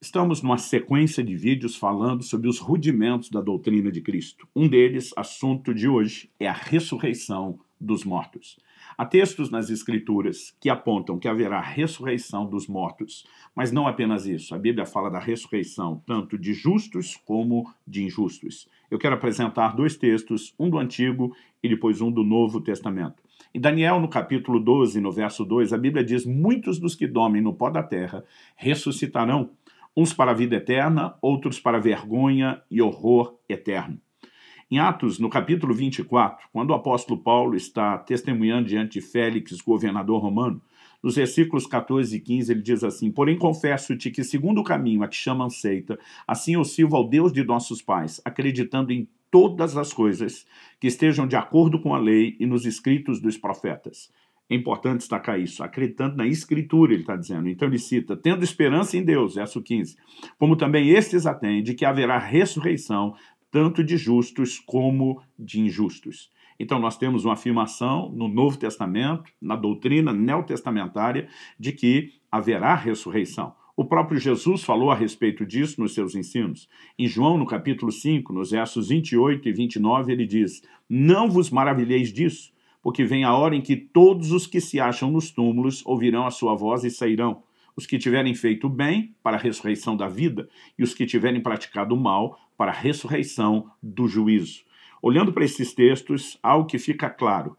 Estamos numa sequência de vídeos falando sobre os rudimentos da doutrina de Cristo. Um deles, assunto de hoje, é a ressurreição dos mortos. Há textos nas Escrituras que apontam que haverá ressurreição dos mortos, mas não apenas isso. A Bíblia fala da ressurreição tanto de justos como de injustos. Eu quero apresentar dois textos, um do Antigo e depois um do Novo Testamento. Em Daniel, no capítulo 12, no verso 2, a Bíblia diz: Muitos dos que dormem no pó da terra ressuscitarão uns para a vida eterna, outros para vergonha e horror eterno. Em Atos, no capítulo 24, quando o apóstolo Paulo está testemunhando diante de Félix, governador romano, nos versículos 14 e 15 ele diz assim: Porém confesso-te que, segundo o caminho a que chamam seita, assim eu sirvo ao Deus de nossos pais, acreditando em todas as coisas que estejam de acordo com a lei e nos escritos dos profetas. É importante destacar isso, acreditando na Escritura, ele está dizendo. Então ele cita, tendo esperança em Deus, verso 15, como também estes atende que haverá ressurreição, tanto de justos como de injustos. Então, nós temos uma afirmação no Novo Testamento, na doutrina neotestamentária, de que haverá ressurreição. O próprio Jesus falou a respeito disso nos seus ensinos. Em João, no capítulo 5, nos versos 28 e 29, ele diz: Não vos maravilheis disso, porque vem a hora em que todos os que se acham nos túmulos ouvirão a sua voz e sairão. Os que tiverem feito bem, para a ressurreição da vida, e os que tiverem praticado mal, para a ressurreição do juízo. Olhando para esses textos, algo que fica claro.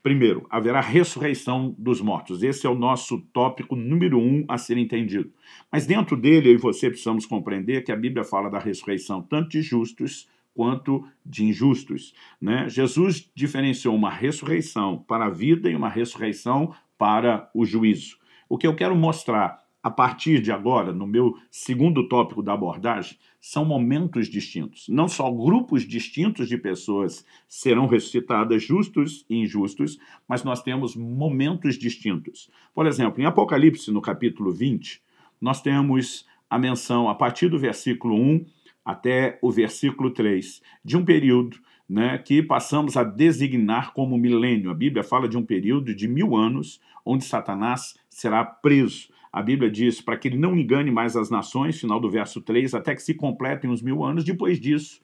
Primeiro, haverá ressurreição dos mortos. Esse é o nosso tópico número um a ser entendido. Mas dentro dele, eu e você precisamos compreender que a Bíblia fala da ressurreição tanto de justos quanto de injustos. Né? Jesus diferenciou uma ressurreição para a vida e uma ressurreição para o juízo. O que eu quero mostrar a partir de agora, no meu segundo tópico da abordagem, são momentos distintos. Não só grupos distintos de pessoas serão ressuscitadas, justos e injustos, mas nós temos momentos distintos. Por exemplo, em Apocalipse, no capítulo 20, nós temos a menção, a partir do versículo 1 até o versículo 3, de um período né, que passamos a designar como milênio. A Bíblia fala de um período de mil anos onde Satanás será preso. A Bíblia diz para que ele não engane mais as nações, final do verso 3, até que se completem os mil anos. Depois disso,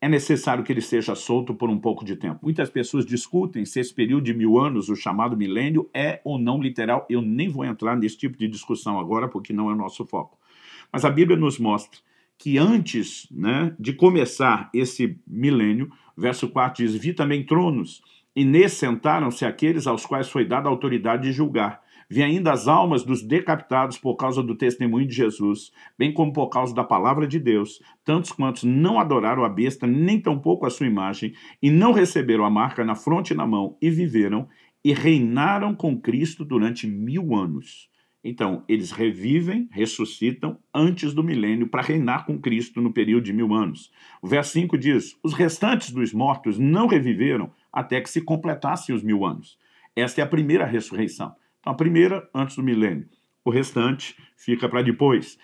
é necessário que ele seja solto por um pouco de tempo. Muitas pessoas discutem se esse período de mil anos, o chamado milênio, é ou não literal. Eu nem vou entrar nesse tipo de discussão agora, porque não é o nosso foco. Mas a Bíblia nos mostra que antes né, de começar esse milênio, verso 4 diz: Vi também tronos, e nesse sentaram-se aqueles aos quais foi dada a autoridade de julgar. Vi ainda as almas dos decapitados por causa do testemunho de Jesus, bem como por causa da palavra de Deus, tantos quantos não adoraram a besta, nem tampouco a sua imagem, e não receberam a marca na fronte e na mão, e viveram e reinaram com Cristo durante mil anos. Então, eles revivem, ressuscitam antes do milênio para reinar com Cristo no período de mil anos. O verso 5 diz: Os restantes dos mortos não reviveram até que se completassem os mil anos. Esta é a primeira ressurreição. Então, a primeira antes do milênio. O restante fica para depois.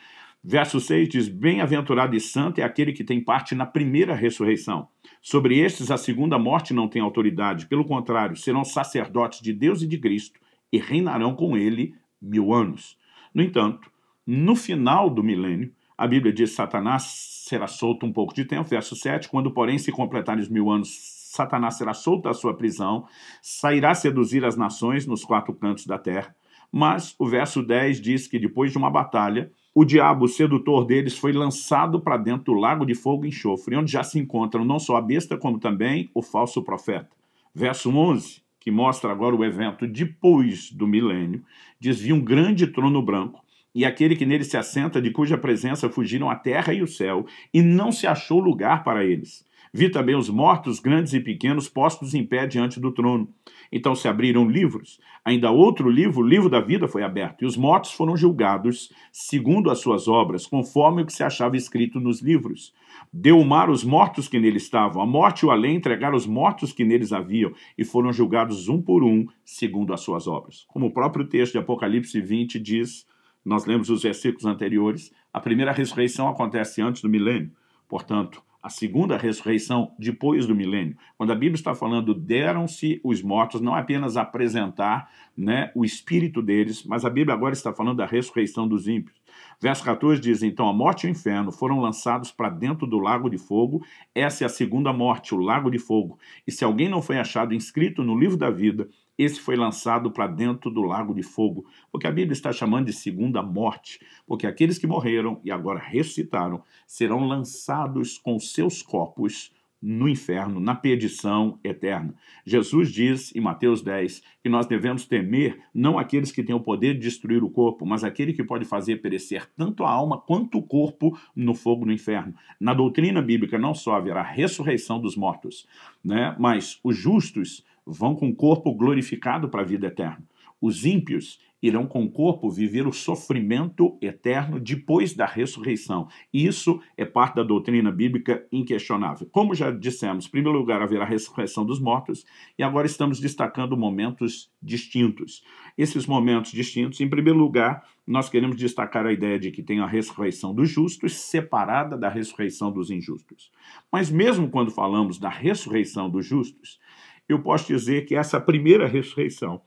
Verso 6 diz: Bem-aventurado e santo é aquele que tem parte na primeira ressurreição. Sobre estes, a segunda morte não tem autoridade. Pelo contrário, serão sacerdotes de Deus e de Cristo e reinarão com ele mil anos. No entanto, no final do milênio, a Bíblia diz que Satanás será solto um pouco de tempo, verso 7, quando, porém, se completarem os mil anos, Satanás será solto da sua prisão, sairá seduzir as nações nos quatro cantos da terra. Mas o verso 10 diz que depois de uma batalha, o diabo, o sedutor deles, foi lançado para dentro do lago de fogo e enxofre, onde já se encontram não só a besta, como também o falso profeta. Verso 11, que mostra agora o evento depois do milênio, desvia um grande trono branco e aquele que nele se assenta, de cuja presença fugiram a terra e o céu, e não se achou lugar para eles. Vi também os mortos, grandes e pequenos, postos em pé diante do trono. Então se abriram livros. Ainda outro livro, o livro da vida, foi aberto, e os mortos foram julgados, segundo as suas obras, conforme o que se achava escrito nos livros deu o mar os mortos que nele estavam, a morte e o além entregaram os mortos que neles haviam, e foram julgados um por um, segundo as suas obras. Como o próprio texto de Apocalipse 20 diz, nós lemos os versículos anteriores, a primeira ressurreição acontece antes do milênio, portanto, a segunda ressurreição depois do milênio. Quando a Bíblia está falando deram-se os mortos, não é apenas apresentar né, o espírito deles, mas a Bíblia agora está falando da ressurreição dos ímpios. Verso 14 diz: Então a morte e o inferno foram lançados para dentro do lago de fogo. Essa é a segunda morte, o lago de fogo. E se alguém não foi achado inscrito no livro da vida, esse foi lançado para dentro do lago de fogo, porque a Bíblia está chamando de segunda morte, porque aqueles que morreram e agora ressuscitaram serão lançados com seus corpos no inferno, na perdição eterna. Jesus diz em Mateus 10 que nós devemos temer não aqueles que têm o poder de destruir o corpo, mas aquele que pode fazer perecer tanto a alma quanto o corpo no fogo do inferno. Na doutrina bíblica não só haverá ressurreição dos mortos, né, mas os justos vão com o corpo glorificado para a vida eterna. Os ímpios irão com o corpo viver o sofrimento eterno depois da ressurreição. Isso é parte da doutrina bíblica inquestionável. Como já dissemos, em primeiro lugar haverá a ressurreição dos mortos, e agora estamos destacando momentos distintos. Esses momentos distintos, em primeiro lugar, nós queremos destacar a ideia de que tem a ressurreição dos justos separada da ressurreição dos injustos. Mas mesmo quando falamos da ressurreição dos justos, eu posso dizer que essa primeira ressurreição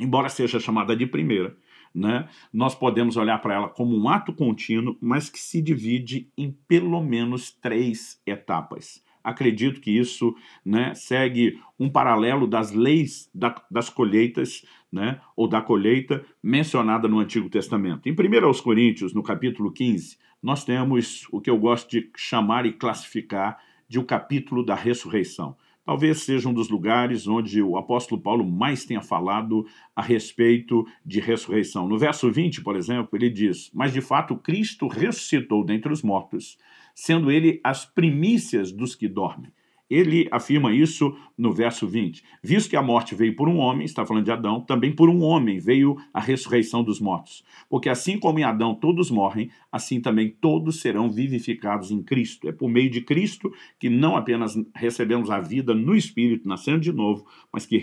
embora seja chamada de primeira, né, nós podemos olhar para ela como um ato contínuo, mas que se divide em pelo menos três etapas. Acredito que isso né, segue um paralelo das leis da, das colheitas, né, ou da colheita, mencionada no Antigo Testamento. Em 1 Coríntios, no capítulo 15, nós temos o que eu gosto de chamar e classificar de o capítulo da ressurreição talvez seja um dos lugares onde o apóstolo Paulo mais tenha falado a respeito de ressurreição. No verso 20, por exemplo, ele diz: Mas de fato Cristo ressuscitou dentre os mortos, sendo ele as primícias dos que dormem. Ele afirma isso no verso 20. Visto que a morte veio por um homem, está falando de Adão, também por um homem veio a ressurreição dos mortos. Porque assim como em Adão todos morrem, assim também todos serão vivificados em Cristo. É por meio de Cristo que não apenas recebemos a vida no Espírito, nascendo de novo, mas que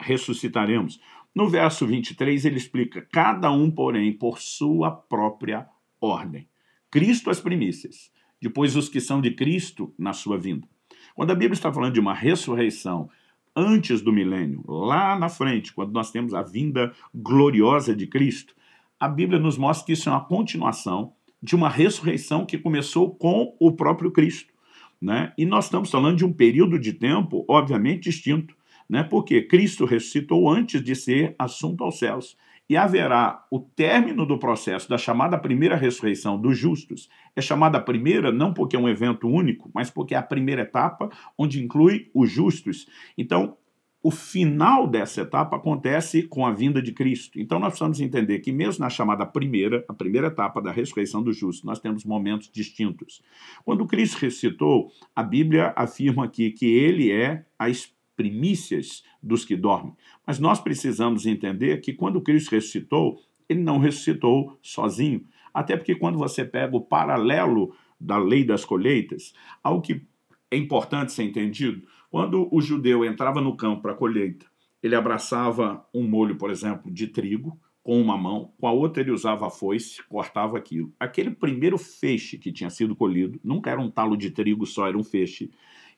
ressuscitaremos. No verso 23, ele explica: cada um, porém, por sua própria ordem. Cristo as primícias, depois os que são de Cristo na sua vinda. Quando a Bíblia está falando de uma ressurreição antes do milênio, lá na frente, quando nós temos a vinda gloriosa de Cristo, a Bíblia nos mostra que isso é uma continuação de uma ressurreição que começou com o próprio Cristo. Né? E nós estamos falando de um período de tempo, obviamente, distinto, né? porque Cristo ressuscitou antes de ser assunto aos céus e haverá o término do processo da chamada primeira ressurreição dos justos. É chamada primeira não porque é um evento único, mas porque é a primeira etapa onde inclui os justos. Então, o final dessa etapa acontece com a vinda de Cristo. Então nós precisamos entender que mesmo na chamada primeira, a primeira etapa da ressurreição do justo, nós temos momentos distintos. Quando Cristo ressuscitou, a Bíblia afirma aqui que ele é a primícias dos que dormem. Mas nós precisamos entender que quando Cristo ressuscitou, ele não ressuscitou sozinho. Até porque quando você pega o paralelo da lei das colheitas, algo que é importante ser entendido, quando o judeu entrava no campo para a colheita, ele abraçava um molho, por exemplo, de trigo com uma mão, com a outra ele usava a foice, cortava aquilo. Aquele primeiro feixe que tinha sido colhido, nunca era um talo de trigo só, era um feixe.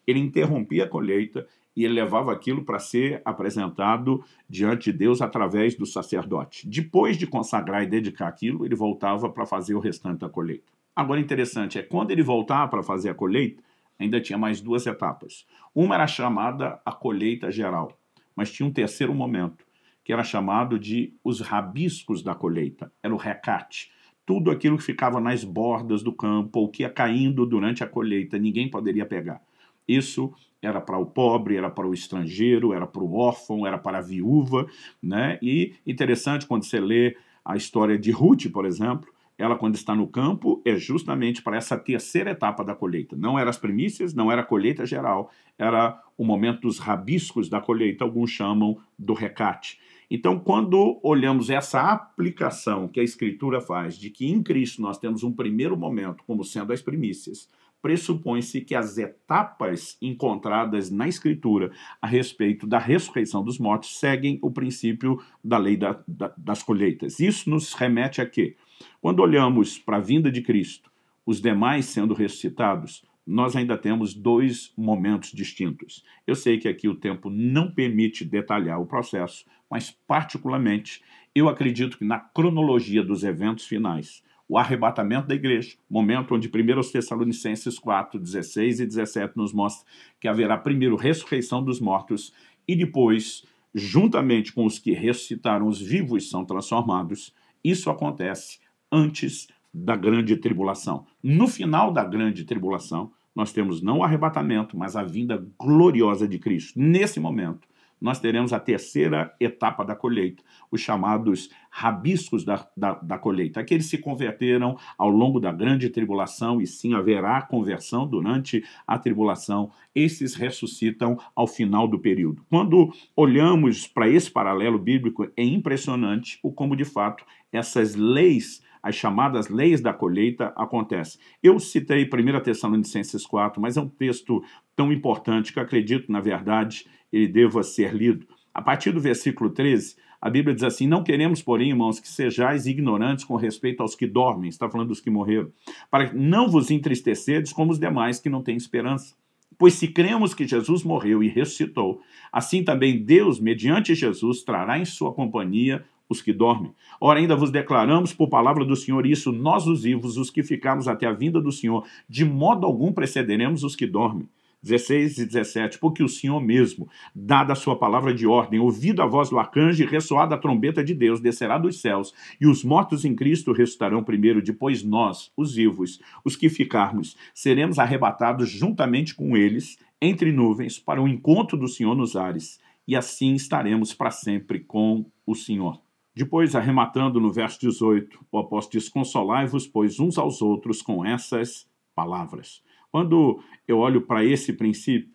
Ele interrompia a colheita e ele levava aquilo para ser apresentado diante de Deus através do sacerdote. Depois de consagrar e dedicar aquilo, ele voltava para fazer o restante da colheita. Agora, interessante é quando ele voltava para fazer a colheita, ainda tinha mais duas etapas. Uma era chamada a colheita geral, mas tinha um terceiro momento, que era chamado de os rabiscos da colheita, era o recate. Tudo aquilo que ficava nas bordas do campo, ou que ia caindo durante a colheita, ninguém poderia pegar. Isso era para o pobre, era para o estrangeiro, era para o órfão, era para a viúva. Né? E interessante quando você lê a história de Ruth, por exemplo, ela quando está no campo é justamente para essa terceira etapa da colheita. Não era as primícias, não era a colheita geral, era o momento dos rabiscos da colheita, alguns chamam do recate. Então, quando olhamos essa aplicação que a Escritura faz de que em Cristo nós temos um primeiro momento como sendo as primícias, pressupõe-se que as etapas encontradas na Escritura a respeito da ressurreição dos mortos seguem o princípio da lei da, da, das colheitas. Isso nos remete a quê? Quando olhamos para a vinda de Cristo, os demais sendo ressuscitados, nós ainda temos dois momentos distintos. Eu sei que aqui o tempo não permite detalhar o processo, mas, particularmente, eu acredito que na cronologia dos eventos finais, o arrebatamento da igreja, momento onde 1 Tessalonicenses 4, 16 e 17 nos mostra que haverá primeiro ressurreição dos mortos e depois, juntamente com os que ressuscitaram, os vivos são transformados. Isso acontece antes da grande tribulação. No final da grande tribulação, nós temos não o arrebatamento, mas a vinda gloriosa de Cristo. Nesse momento, nós teremos a terceira etapa da colheita, os chamados rabiscos da, da, da colheita, aqueles se converteram ao longo da grande tribulação, e sim haverá conversão durante a tribulação, esses ressuscitam ao final do período. Quando olhamos para esse paralelo bíblico, é impressionante o como, de fato, essas leis as chamadas leis da colheita acontecem. Eu citei 1 Tessalonicenses 4, mas é um texto tão importante que acredito, na verdade, ele deva ser lido. A partir do versículo 13, a Bíblia diz assim: Não queremos, porém, irmãos, que sejais ignorantes com respeito aos que dormem, está falando dos que morreram, para que não vos entristecedes como os demais que não têm esperança. Pois se cremos que Jesus morreu e ressuscitou, assim também Deus, mediante Jesus, trará em sua companhia os que dormem. Ora, ainda vos declaramos por palavra do Senhor isso, nós os vivos, os que ficamos até a vinda do Senhor, de modo algum precederemos os que dormem. 16 e 17, porque o Senhor mesmo, dada a sua palavra de ordem, ouvida a voz do arcanjo e ressoada a trombeta de Deus, descerá dos céus, e os mortos em Cristo ressuscitarão primeiro, depois nós, os vivos, os que ficarmos, seremos arrebatados juntamente com eles, entre nuvens, para o encontro do Senhor nos ares, e assim estaremos para sempre com o Senhor. Depois, arrematando no verso 18, o apóstolo diz: Consolai-vos, pois, uns aos outros com essas palavras. Quando eu olho para esse princípio,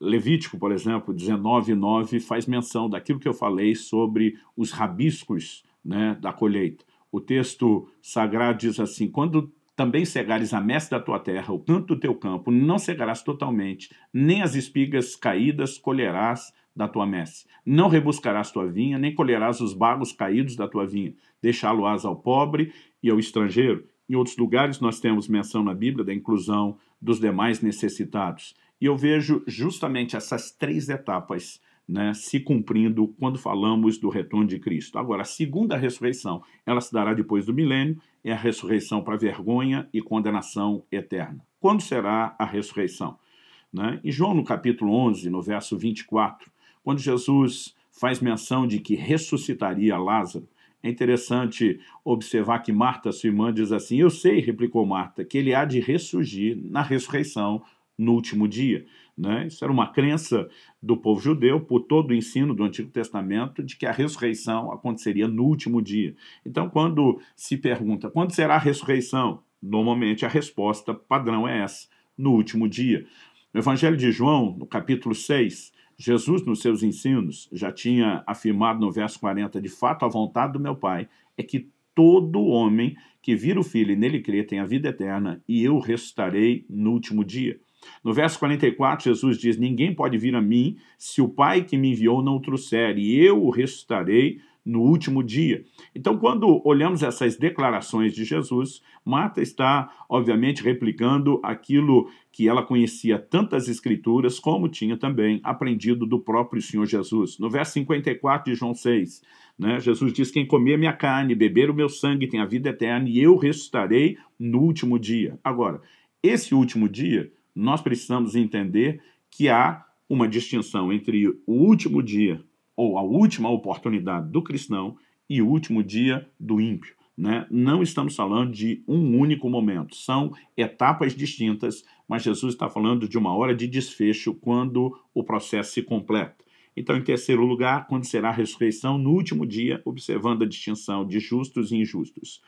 Levítico, por exemplo, 19,9 faz menção daquilo que eu falei sobre os rabiscos né, da colheita. O texto sagrado diz assim: Quando também cegares a messe da tua terra, o canto do teu campo, não cegarás totalmente, nem as espigas caídas colherás da tua messe. Não rebuscarás tua vinha, nem colherás os bagos caídos da tua vinha. Deixá-lo-ás ao pobre e ao estrangeiro. Em outros lugares, nós temos menção na Bíblia da inclusão dos demais necessitados. E eu vejo justamente essas três etapas né, se cumprindo quando falamos do retorno de Cristo. Agora, a segunda ressurreição, ela se dará depois do milênio, é a ressurreição para vergonha e condenação eterna. Quando será a ressurreição? Né? Em João, no capítulo 11, no verso 24, quando Jesus faz menção de que ressuscitaria Lázaro, é interessante observar que Marta, sua irmã, diz assim: Eu sei, replicou Marta, que ele há de ressurgir na ressurreição no último dia. Né? Isso era uma crença do povo judeu, por todo o ensino do Antigo Testamento, de que a ressurreição aconteceria no último dia. Então, quando se pergunta quando será a ressurreição, normalmente a resposta padrão é essa: no último dia. No Evangelho de João, no capítulo 6, Jesus, nos seus ensinos, já tinha afirmado no verso 40, de fato, a vontade do meu Pai é que todo homem que vira o Filho e nele crê tem a vida eterna, e eu ressuscitarei no último dia. No verso 44, Jesus diz: Ninguém pode vir a mim se o Pai que me enviou não o trouxer, e eu o ressuscitarei no último dia. Então, quando olhamos essas declarações de Jesus, Marta está, obviamente, replicando aquilo que ela conhecia tanto as Escrituras, como tinha também aprendido do próprio Senhor Jesus. No verso 54 de João 6, né, Jesus diz: Quem comer minha carne, beber o meu sangue, tem a vida eterna, e eu ressuscitarei no último dia. Agora, esse último dia, nós precisamos entender que há uma distinção entre o último dia ou a última oportunidade do cristão e o último dia do ímpio. Né? Não estamos falando de um único momento, são etapas distintas, mas Jesus está falando de uma hora de desfecho quando o processo se completa. Então, em terceiro lugar, quando será a ressurreição no último dia, observando a distinção de justos e injustos.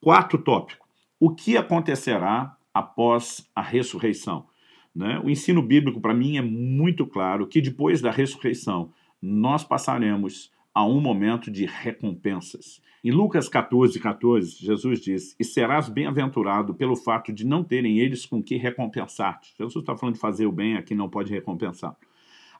Quarto tópico: o que acontecerá após a ressurreição? Né? O ensino bíblico, para mim, é muito claro que depois da ressurreição, nós passaremos a um momento de recompensas. Em Lucas 14, 14, Jesus diz: E serás bem-aventurado pelo fato de não terem eles com que recompensar-te. Jesus está falando de fazer o bem, aqui não pode recompensar.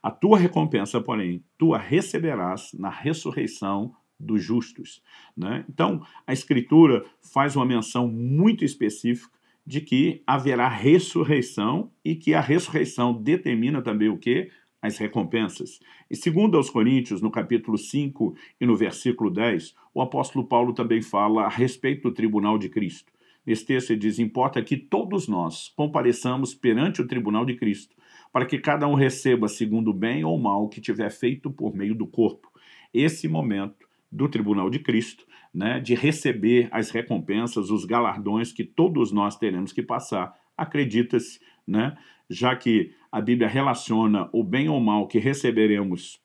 A tua recompensa, porém, tu a receberás na ressurreição dos justos. Né? Então, a Escritura faz uma menção muito específica de que haverá ressurreição e que a ressurreição determina também o que? as recompensas. E segundo aos Coríntios, no capítulo 5 e no versículo 10, o apóstolo Paulo também fala a respeito do tribunal de Cristo. Nesse texto ele diz, importa que todos nós compareçamos perante o tribunal de Cristo, para que cada um receba segundo o bem ou mal que tiver feito por meio do corpo. Esse momento do tribunal de Cristo, né, de receber as recompensas, os galardões que todos nós teremos que passar, acredita-se né? já que a Bíblia relaciona o bem ou mal que receberemos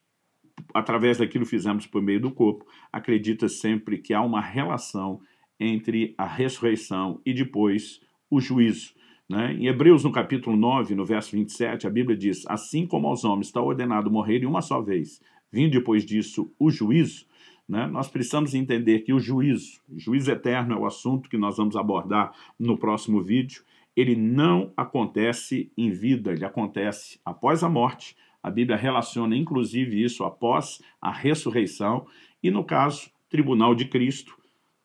através daquilo que fizemos por meio do corpo, acredita sempre que há uma relação entre a ressurreição e depois o juízo. Né? Em Hebreus, no capítulo 9, no verso 27, a Bíblia diz: Assim como aos homens está ordenado morrerem uma só vez, vindo depois disso o juízo, né? nós precisamos entender que o juízo, juízo eterno, é o assunto que nós vamos abordar no próximo vídeo ele não acontece em vida, ele acontece após a morte. A Bíblia relaciona inclusive isso após a ressurreição e no caso, tribunal de Cristo,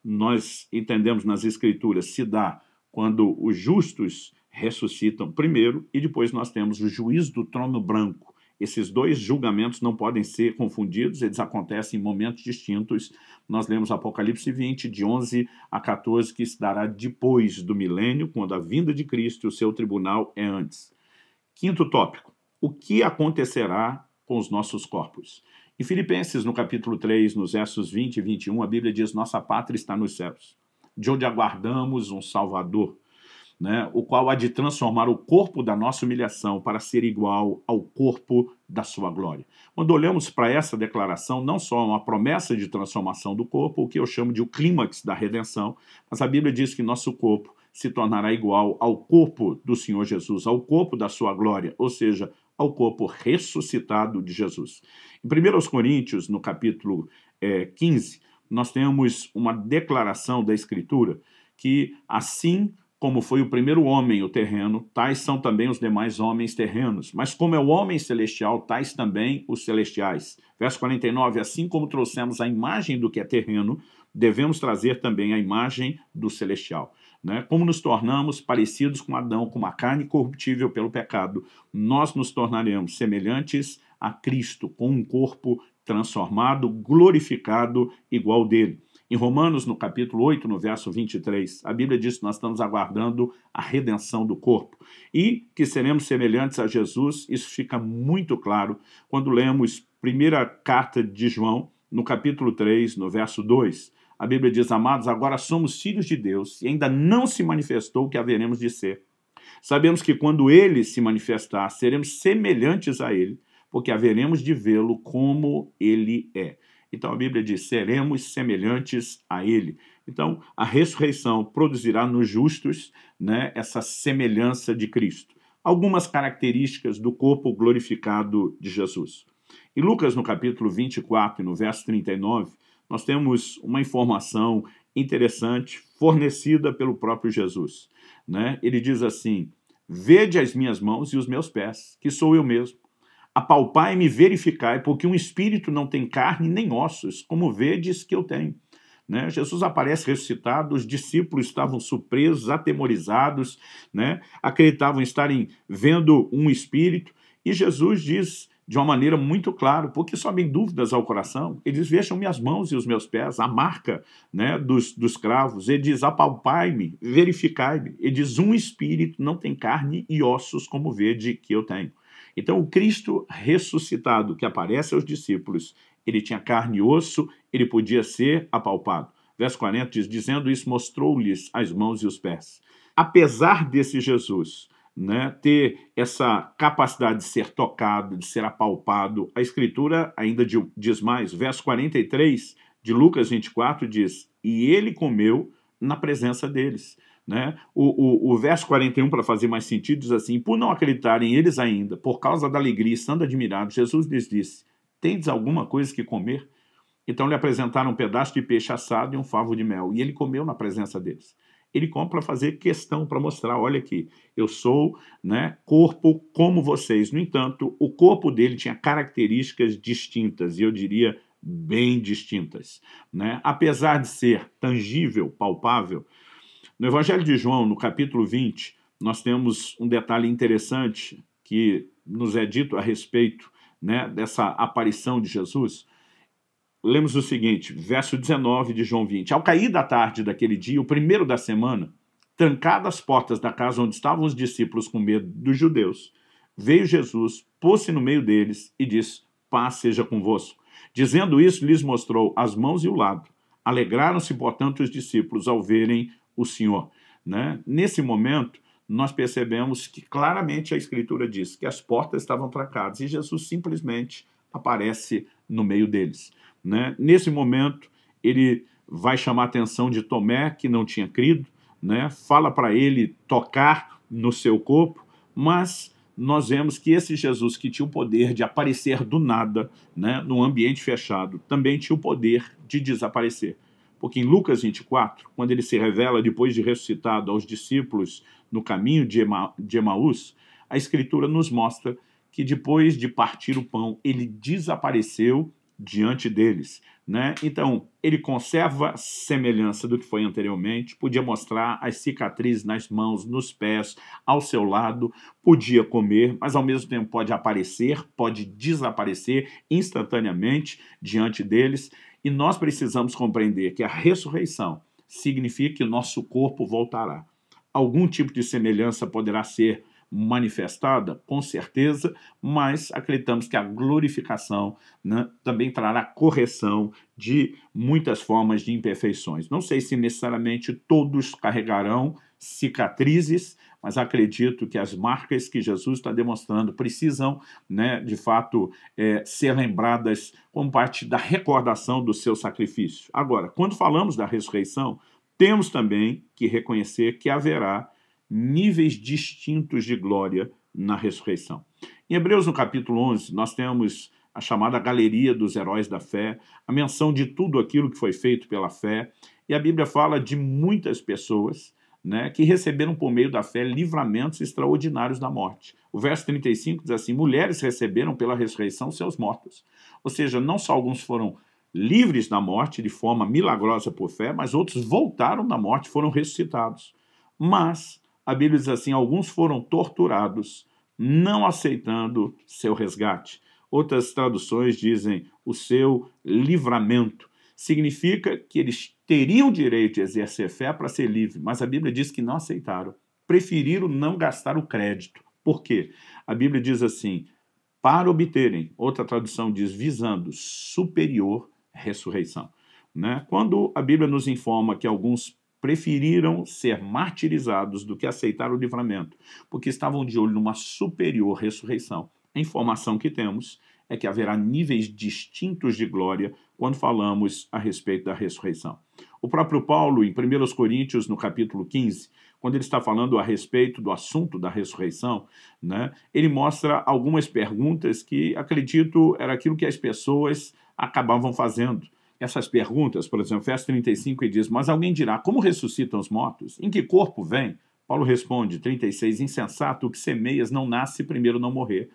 nós entendemos nas escrituras se dá quando os justos ressuscitam primeiro e depois nós temos o juiz do trono branco esses dois julgamentos não podem ser confundidos, eles acontecem em momentos distintos. Nós lemos Apocalipse 20, de 11 a 14, que se dará depois do milênio, quando a vinda de Cristo, e o seu tribunal é antes. Quinto tópico: o que acontecerá com os nossos corpos? Em Filipenses, no capítulo 3, nos versos 20 e 21, a Bíblia diz: Nossa pátria está nos céus, de onde aguardamos um Salvador né, o qual há de transformar o corpo da nossa humilhação para ser igual ao corpo da sua glória. Quando olhamos para essa declaração, não só uma promessa de transformação do corpo, o que eu chamo de o clímax da redenção, mas a Bíblia diz que nosso corpo se tornará igual ao corpo do Senhor Jesus, ao corpo da sua glória, ou seja, ao corpo ressuscitado de Jesus. Em 1 Coríntios, no capítulo é, 15, nós temos uma declaração da Escritura que assim como foi o primeiro homem, o terreno, tais são também os demais homens terrenos. Mas como é o homem celestial, tais também os celestiais. Verso 49: Assim como trouxemos a imagem do que é terreno, devemos trazer também a imagem do celestial. Né? Como nos tornamos parecidos com Adão, com uma carne corruptível pelo pecado, nós nos tornaremos semelhantes a Cristo, com um corpo transformado, glorificado, igual dele. Em Romanos, no capítulo 8, no verso 23, a Bíblia diz que nós estamos aguardando a redenção do corpo e que seremos semelhantes a Jesus. Isso fica muito claro quando lemos primeira carta de João, no capítulo 3, no verso 2. A Bíblia diz: Amados, agora somos filhos de Deus e ainda não se manifestou o que haveremos de ser. Sabemos que quando ele se manifestar, seremos semelhantes a ele, porque haveremos de vê-lo como ele é. Então a Bíblia diz: seremos semelhantes a Ele. Então a ressurreição produzirá nos justos né, essa semelhança de Cristo. Algumas características do corpo glorificado de Jesus. Em Lucas, no capítulo 24, no verso 39, nós temos uma informação interessante fornecida pelo próprio Jesus. Né? Ele diz assim: Vede as minhas mãos e os meus pés, que sou eu mesmo apalpai me verificai, porque um espírito não tem carne nem ossos, como vedes que eu tenho. Né? Jesus aparece ressuscitado, os discípulos estavam surpresos, atemorizados, né? acreditavam estarem vendo um espírito, e Jesus diz de uma maneira muito clara, porque sobem dúvidas ao coração, ele diz, vejam minhas mãos e os meus pés, a marca né, dos, dos cravos, ele diz, apalpai-me, verificai-me, ele diz, um espírito não tem carne e ossos como vede que eu tenho. Então, o Cristo ressuscitado que aparece aos discípulos, ele tinha carne e osso, ele podia ser apalpado. Verso 40 diz: Dizendo isso, mostrou-lhes as mãos e os pés. Apesar desse Jesus né, ter essa capacidade de ser tocado, de ser apalpado, a Escritura ainda diz mais. Verso 43 de Lucas 24 diz: E ele comeu na presença deles. Né? O, o, o verso 41, para fazer mais sentido, diz assim: Por não acreditarem eles ainda, por causa da alegria, estando admirados, Jesus lhes disse: Tendes alguma coisa que comer? Então lhe apresentaram um pedaço de peixe assado e um favo de mel, e ele comeu na presença deles. Ele come para fazer questão, para mostrar: olha aqui, eu sou né, corpo como vocês. No entanto, o corpo dele tinha características distintas, e eu diria bem distintas. Né? Apesar de ser tangível, palpável, no Evangelho de João, no capítulo 20, nós temos um detalhe interessante que nos é dito a respeito né, dessa aparição de Jesus. Lemos o seguinte, verso 19 de João 20. Ao cair da tarde daquele dia, o primeiro da semana, trancadas as portas da casa onde estavam os discípulos com medo dos judeus, veio Jesus, pôs-se no meio deles e disse: Paz seja convosco. Dizendo isso, lhes mostrou as mãos e o lado. Alegraram-se, portanto, os discípulos ao verem o Senhor. Né? Nesse momento, nós percebemos que claramente a Escritura diz que as portas estavam trancadas e Jesus simplesmente aparece no meio deles. Né? Nesse momento, ele vai chamar a atenção de Tomé, que não tinha crido, né? fala para ele tocar no seu corpo, mas nós vemos que esse Jesus que tinha o poder de aparecer do nada, né, num ambiente fechado, também tinha o poder de desaparecer. Porque em Lucas 24, quando ele se revela depois de ressuscitado aos discípulos no caminho de, Ema, de Emaús, a Escritura nos mostra que depois de partir o pão, ele desapareceu diante deles. Né? Então, ele conserva semelhança do que foi anteriormente, podia mostrar as cicatrizes nas mãos, nos pés, ao seu lado, podia comer, mas ao mesmo tempo pode aparecer, pode desaparecer instantaneamente diante deles. E nós precisamos compreender que a ressurreição significa que o nosso corpo voltará. Algum tipo de semelhança poderá ser manifestada, com certeza, mas acreditamos que a glorificação né, também trará correção de muitas formas de imperfeições. Não sei se necessariamente todos carregarão cicatrizes, mas acredito que as marcas que Jesus está demonstrando precisam, né, de fato, é, ser lembradas como parte da recordação do seu sacrifício. Agora, quando falamos da ressurreição, temos também que reconhecer que haverá níveis distintos de glória na ressurreição. Em Hebreus, no capítulo 11, nós temos a chamada galeria dos heróis da fé, a menção de tudo aquilo que foi feito pela fé, e a Bíblia fala de muitas pessoas né, que receberam por meio da fé livramentos extraordinários da morte. O verso 35 diz assim: mulheres receberam pela ressurreição seus mortos. Ou seja, não só alguns foram livres da morte de forma milagrosa por fé, mas outros voltaram da morte, foram ressuscitados. Mas a Bíblia diz assim: alguns foram torturados, não aceitando seu resgate. Outras traduções dizem o seu livramento. Significa que eles teriam direito de exercer fé para ser livre, mas a Bíblia diz que não aceitaram. Preferiram não gastar o crédito. Por quê? A Bíblia diz assim: para obterem, outra tradução diz, visando superior ressurreição. Né? Quando a Bíblia nos informa que alguns preferiram ser martirizados do que aceitar o livramento, porque estavam de olho numa superior ressurreição. A informação que temos é que haverá níveis distintos de glória quando falamos a respeito da ressurreição. O próprio Paulo, em 1 Coríntios, no capítulo 15, quando ele está falando a respeito do assunto da ressurreição, né, ele mostra algumas perguntas que, acredito, era aquilo que as pessoas acabavam fazendo essas perguntas, por exemplo, verso 35 e diz: Mas alguém dirá, como ressuscitam os mortos? Em que corpo vem? Paulo responde, 36, insensato, o que semeias não nasce primeiro não morrer.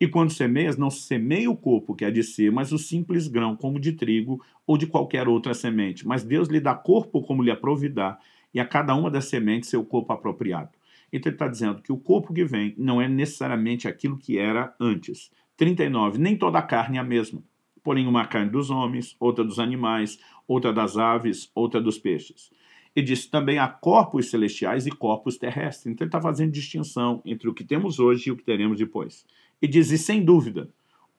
E quando semeias, não semeia o corpo que há de ser, mas o simples grão, como de trigo ou de qualquer outra semente. Mas Deus lhe dá corpo como lhe aprovidar, e a cada uma das sementes seu corpo apropriado. Então ele está dizendo que o corpo que vem não é necessariamente aquilo que era antes. 39, nem toda a carne é a mesma porém uma carne dos homens, outra dos animais, outra das aves, outra dos peixes. E disse também há corpos celestiais e corpos terrestres. Então ele está fazendo distinção entre o que temos hoje e o que teremos depois. E diz, e sem dúvida,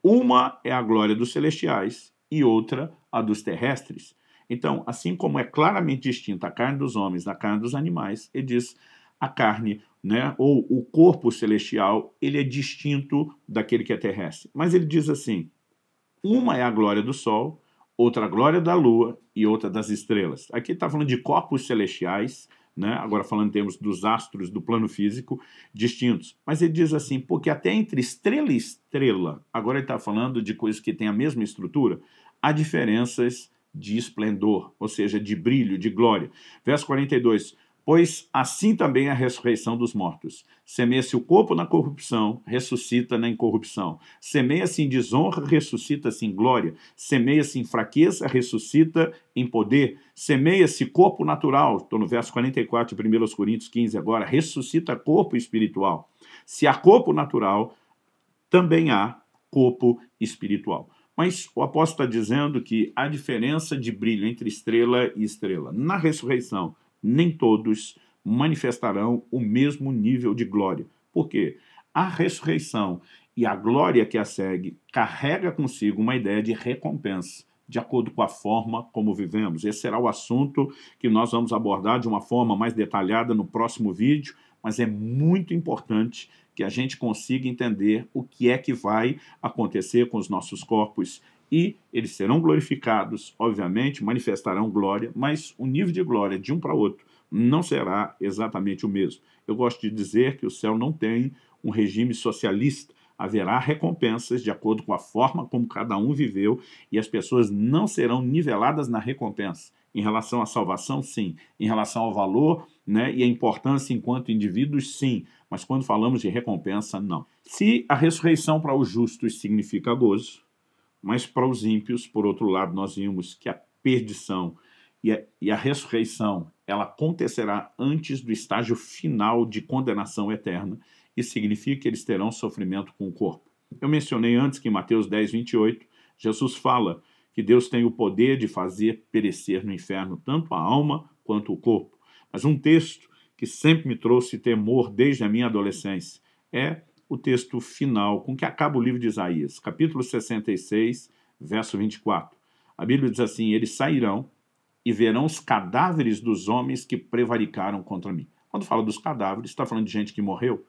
uma é a glória dos celestiais e outra a dos terrestres. Então, assim como é claramente distinta a carne dos homens da carne dos animais, ele diz a carne, né, ou o corpo celestial, ele é distinto daquele que é terrestre. Mas ele diz assim: uma é a glória do sol, outra a glória da lua e outra das estrelas. Aqui está falando de corpos celestiais, né? agora falando em termos dos astros do plano físico, distintos. Mas ele diz assim, porque até entre estrela e estrela, agora ele está falando de coisas que têm a mesma estrutura, há diferenças de esplendor, ou seja, de brilho, de glória. Verso 42, Pois assim também é a ressurreição dos mortos. Semeia-se o corpo na corrupção, ressuscita na incorrupção. Semeia-se em desonra, ressuscita-se em glória. Semeia-se em fraqueza, ressuscita em poder. Semeia-se corpo natural, estou no verso 44 de 1 Coríntios 15 agora, ressuscita corpo espiritual. Se há corpo natural, também há corpo espiritual. Mas o apóstolo está dizendo que há diferença de brilho entre estrela e estrela. Na ressurreição, nem todos manifestarão o mesmo nível de glória. Porque a ressurreição e a glória que a segue carrega consigo uma ideia de recompensa de acordo com a forma como vivemos. Esse será o assunto que nós vamos abordar de uma forma mais detalhada no próximo vídeo, mas é muito importante que a gente consiga entender o que é que vai acontecer com os nossos corpos e eles serão glorificados, obviamente, manifestarão glória, mas o nível de glória de um para outro não será exatamente o mesmo. Eu gosto de dizer que o céu não tem um regime socialista. Haverá recompensas de acordo com a forma como cada um viveu e as pessoas não serão niveladas na recompensa. Em relação à salvação, sim. Em relação ao valor né, e a importância enquanto indivíduos, sim. Mas quando falamos de recompensa, não. Se a ressurreição para os justos significa gozo, mas para os ímpios, por outro lado, nós vimos que a perdição e a, e a ressurreição ela acontecerá antes do estágio final de condenação eterna e significa que eles terão sofrimento com o corpo. Eu mencionei antes que em Mateus 10, 28, Jesus fala que Deus tem o poder de fazer perecer no inferno tanto a alma quanto o corpo. Mas um texto que sempre me trouxe temor desde a minha adolescência é o texto final com que acaba o livro de Isaías, capítulo 66, verso 24. A Bíblia diz assim: Eles sairão e verão os cadáveres dos homens que prevaricaram contra mim. Quando fala dos cadáveres, está falando de gente que morreu.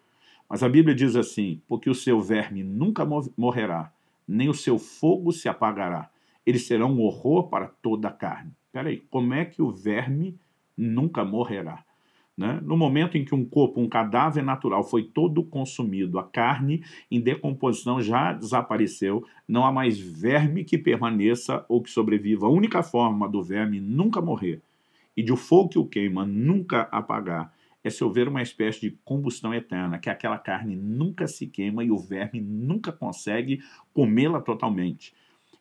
Mas a Bíblia diz assim: Porque o seu verme nunca morrerá, nem o seu fogo se apagará. Eles serão um horror para toda a carne. Peraí, como é que o verme nunca morrerá? Né? No momento em que um corpo, um cadáver natural, foi todo consumido, a carne em decomposição já desapareceu, não há mais verme que permaneça ou que sobreviva. A única forma do verme nunca morrer e de o fogo que o queima nunca apagar é se houver uma espécie de combustão eterna, que aquela carne nunca se queima e o verme nunca consegue comê-la totalmente.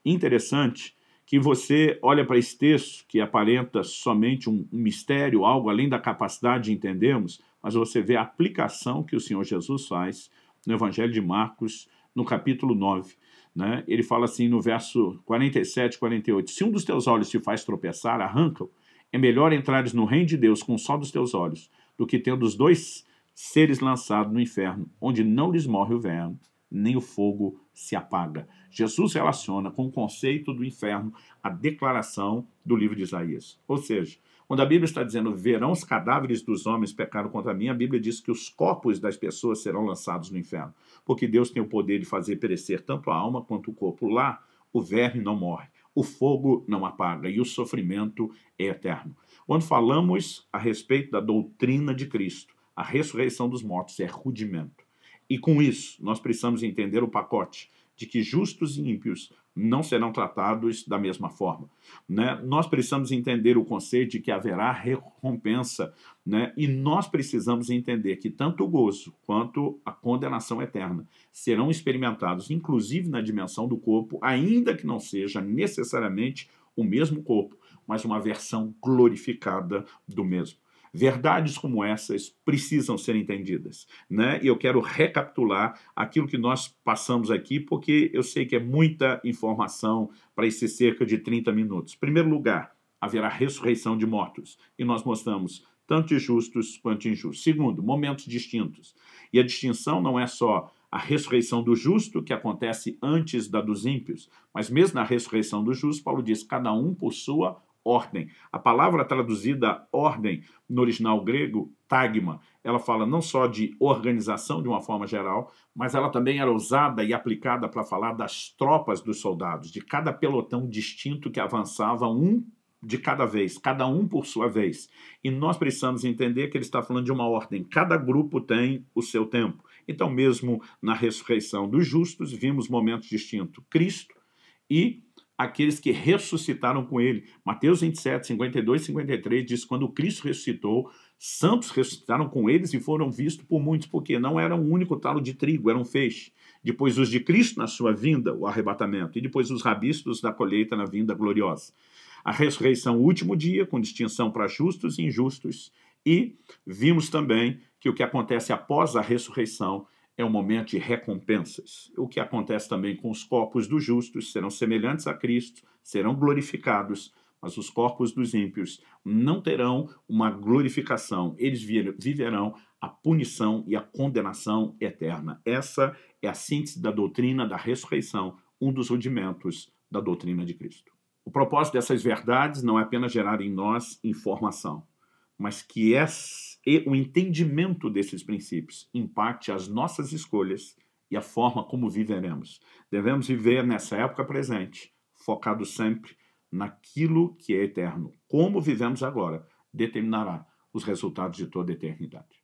Interessante que você olha para esse texto, que aparenta somente um, um, mistério, algo além da capacidade de entendermos, mas você vê a aplicação que o Senhor Jesus faz no Evangelho de Marcos, no capítulo 9. Né? Ele fala assim no verso 47, 48, Se um dos teus olhos te faz tropeçar, arranca-o. É melhor entrares no reino de Deus com só dos teus olhos do que tendo os dois seres lançados no inferno, onde não lhes morre o verme, nem o fogo se apaga. Jesus relaciona com o conceito do inferno a declaração do livro de Isaías. Ou seja, quando a Bíblia está dizendo verão os cadáveres dos homens pecaram contra mim, a Bíblia diz que os corpos das pessoas serão lançados no inferno, porque Deus tem o poder de fazer perecer tanto a alma quanto o corpo. Lá, o verme não morre, o fogo não apaga e o sofrimento é eterno. Quando falamos a respeito da doutrina de Cristo, a ressurreição dos mortos é rudimento. E com isso, nós precisamos entender o pacote de que justos e ímpios não serão tratados da mesma forma. Né? Nós precisamos entender o conceito de que haverá recompensa, né? e nós precisamos entender que tanto o gozo quanto a condenação eterna serão experimentados, inclusive na dimensão do corpo, ainda que não seja necessariamente o mesmo corpo, mas uma versão glorificada do mesmo. Verdades como essas precisam ser entendidas. Né? E eu quero recapitular aquilo que nós passamos aqui, porque eu sei que é muita informação para esse cerca de 30 minutos. Em primeiro lugar, haverá ressurreição de mortos. E nós mostramos tanto justos quanto injustos. Segundo, momentos distintos. E a distinção não é só a ressurreição do justo, que acontece antes da dos ímpios, mas mesmo na ressurreição do justo, Paulo diz: cada um por sua ordem. A palavra traduzida ordem no original grego, tagma, ela fala não só de organização de uma forma geral, mas ela também era usada e aplicada para falar das tropas dos soldados, de cada pelotão distinto que avançava um de cada vez, cada um por sua vez. E nós precisamos entender que ele está falando de uma ordem. Cada grupo tem o seu tempo. Então, mesmo na ressurreição dos justos, vimos momentos distintos. Cristo e aqueles que ressuscitaram com ele. Mateus 27, 52 53 diz: Quando Cristo ressuscitou, santos ressuscitaram com eles e foram vistos por muitos, porque não era um único talo de trigo, era um feixe. Depois os de Cristo na sua vinda, o arrebatamento, e depois os rabiscos da colheita na vinda gloriosa. A ressurreição, o último dia, com distinção para justos e injustos. E vimos também que o que acontece após a ressurreição é um momento de recompensas. O que acontece também com os corpos dos justos serão semelhantes a Cristo, serão glorificados, mas os corpos dos ímpios não terão uma glorificação, eles viverão a punição e a condenação eterna. Essa é a síntese da doutrina da ressurreição, um dos rudimentos da doutrina de Cristo. O propósito dessas verdades não é apenas gerar em nós informação, mas que essa e o entendimento desses princípios impacte as nossas escolhas e a forma como viveremos. Devemos viver nessa época presente, focado sempre naquilo que é eterno. Como vivemos agora determinará os resultados de toda a eternidade.